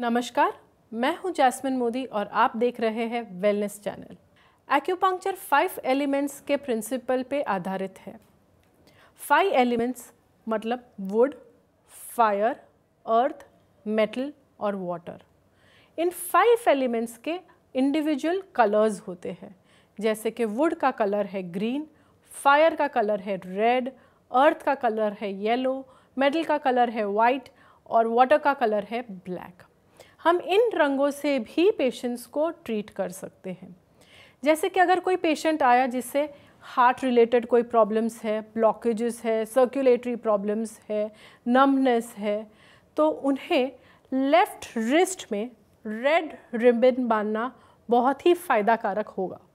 नमस्कार मैं हूं जैस्मिन मोदी और आप देख रहे हैं wellness channel acupuncture five elements के प्रिंसिपल पे आधारित है फाइव एलिमेंट्स मतलब वुड फायर अर्थ मेटल और वाटर इन फाइव एलिमेंट्स के इंडिविजुअल कलर्स होते हैं जैसे कि वुड का कलर है ग्रीन फायर का कलर है रेड अर्थ का कलर है येलो मेटल का कलर है वाइट और वाटर का कलर है ब्लैक हम इन रंगों से भी पेशेंट्स को ट्रीट कर सकते हैं जैसे कि अगर कोई पेशेंट आया जिससे हार्ट रिलेटेड कोई प्रॉब्लम्स है ब्लॉकेजेस है सर्कुलेटरी प्रॉब्लम्स है नमनेस है तो उन्हें लेफ़्ट रिस्ट में रेड रिबन बांधना बहुत ही फ़ायदा कारक होगा